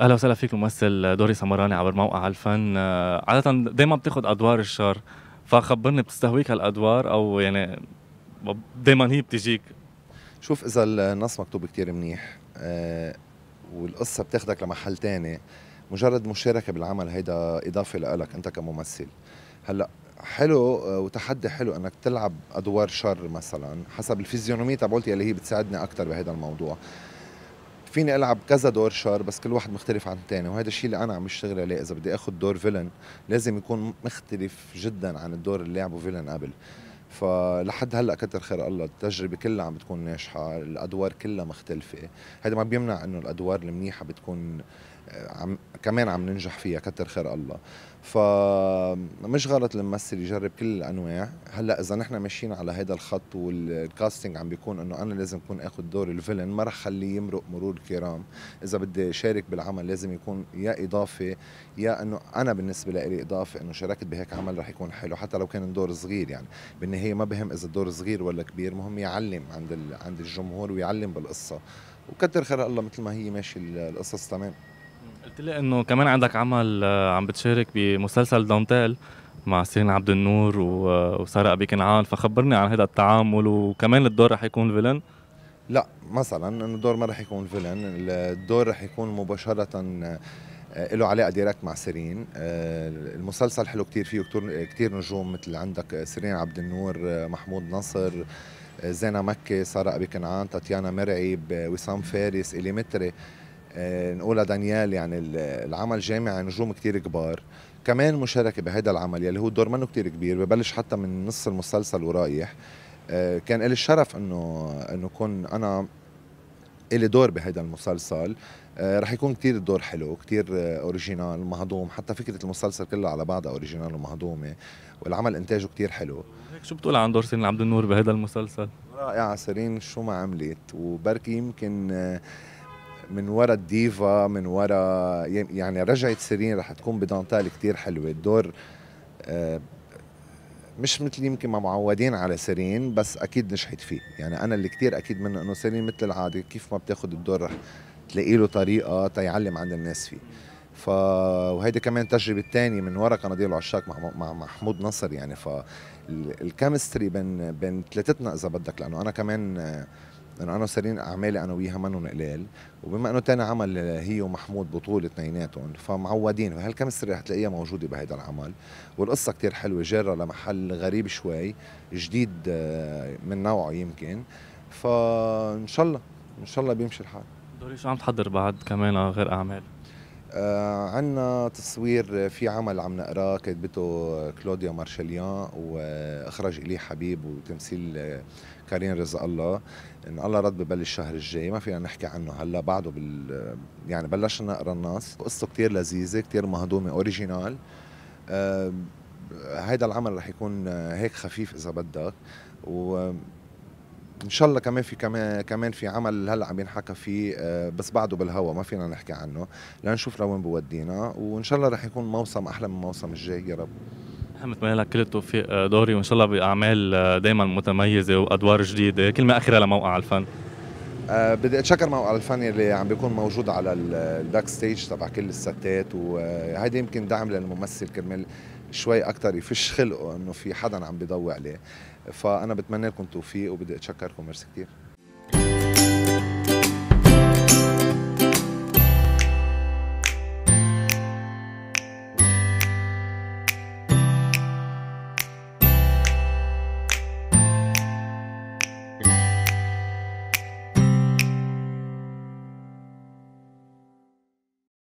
اهلا وسهلا فيك الممثل دوري سمراني عبر موقع الفن آه، عاده دائما بتاخذ ادوار الشر فخبرني بتستهويك هالادوار او يعني دائما هي بتجيك شوف اذا النص مكتوب كتير منيح آه، والقصه بتاخدك لمحل تاني مجرد مشاركه بالعمل هيدا اضافه لك انت كممثل هلا حلو آه، وتحدي حلو انك تلعب ادوار شر مثلا حسب الفيزيونوميه تبعولتي اللي هي بتساعدني اكثر بهذا الموضوع فيني العب كذا دور شر بس كل واحد مختلف عن الثاني وهذا الشيء اللي انا عم اشتغل عليه اذا بدي اخذ دور فيلن لازم يكون مختلف جدا عن الدور اللي لعبه فيلن قبل فلحد هلا كتر خير الله التجربه كلها عم بتكون ناجحه الادوار كلها مختلفه هذا ما بيمنع انه الادوار المنيحه بتكون آه، عم كمان عم ننجح فيها كتر خير الله فمش غلط الممثل يجرب كل الانواع هلا اذا نحن ماشيين على هذا الخط والكاستنج عم بيكون انه انا لازم اكون اخذ دور الفيلن ما رح خليه يمرق مرور الكرام اذا بدي شارك بالعمل لازم يكون يا اضافه يا انه انا بالنسبه لي اضافه انه شاركت بهيك عمل رح يكون حلو حتى لو كان دور صغير يعني بالنهايه يعني هي ما بهم اذا الدور صغير ولا كبير مهم يعلم عند عند الجمهور ويعلم بالقصه وكتر خير الله مثل ما هي ماشي القصص تمام قلت لي انه كمان عندك عمل آه، عم بتشارك بمسلسل دانتيل مع سيرين عبد النور وسارة ابي كنعان فخبرني عن هذا التعامل وكمان الدور رح يكون فيلن لا مثلا انه الدور ما رح يكون فيلن الدور رح يكون مباشره آه، له علاقه ديركت مع سيرين آه، المسلسل حلو كتير فيه كتير, نجوم مثل عندك سيرين عبد النور آه، محمود نصر زينة مكي سارة أبي كنعان تاتيانا مرعب وسام فارس إلي متري نقولها دانيال يعني العمل جامع يعني نجوم كتير كبار كمان مشاركة بهذا العمل يلي هو الدور منه كتير كبير ببلش حتى من نص المسلسل ورايح كان لي الشرف انه انه كون انا إلي دور بهيدا المسلسل آه، رح يكون كتير الدور حلو كتير اوريجينال آه، مهضوم حتى فكره المسلسل كله على بعضها اوريجينال ومهضومه والعمل انتاجه كتير حلو هيك شو بتقول عن دور سيرين عبد النور بهذا المسلسل رائعه سيرين شو ما عملت وبركي يمكن آه، من ورا الديفا من ورا يعني رجعت سيرين رح تكون بدانتال كتير حلوه الدور مش مثل يمكن ما معودين على سيرين بس اكيد نجحت فيه يعني انا اللي كثير اكيد منه انه سيرين مثل العاده كيف ما بتاخذ الدور رح تلاقي له طريقه تيعلم عند الناس فيه ف وهيدي كمان التجربه الثانيه من ورا قناديل العشاق مع مع محمود نصر يعني ف الكيمستري بين بين ثلاثتنا اذا بدك لانه انا كمان لانه انا سرين اعمالي انا وياها منهم قلال وبما انه تاني عمل هي ومحمود بطوله اثنيناتهم فمعودين فهالكمستري رح تلاقيها موجوده بهيدا العمل والقصه كتير حلوه جاره لمحل غريب شوي جديد آه، من نوعه يمكن فان شاء الله ان شاء الله بيمشي الحال دوري شو عم تحضر بعد كمان غير اعمال آه عندنا تصوير في عمل عم نقراه كاتبته كلوديا مارشليان واخرج لي حبيب وتمثيل كارين رزق الله ان الله رد ببلش الشهر الجاي ما فينا نحكي عنه هلا بعده بال يعني بلشنا نقرا النص قصته كثير لذيذه كثير مهضومه اوريجينال آه هيدا العمل رح يكون هيك خفيف اذا بدك و ان شاء الله كمان في كمان كمان في عمل هلا عم ينحكى فيه آه، بس بعده بالهوا ما فينا نحكي عنه لنشوف لوين بودينا وان شاء الله رح يكون موسم احلى من الموسم الجاي يا رب بتمنى لك كل التوفيق آه، دوري وان شاء الله باعمال آه، دائما متميزه وادوار جديده كلمه اخيره لموقع الفن أه بدي اتشكر موقع الفن اللي عم بيكون موجود على الباك ستيج تبع كل الستات وهيدي يمكن دعم للممثل كرمال شوي اكثر يفش خلقه انه في حدا عم بيضوي عليه فانا بتمنى لكم التوفيق وبدي اتشكركم ميرسي كثير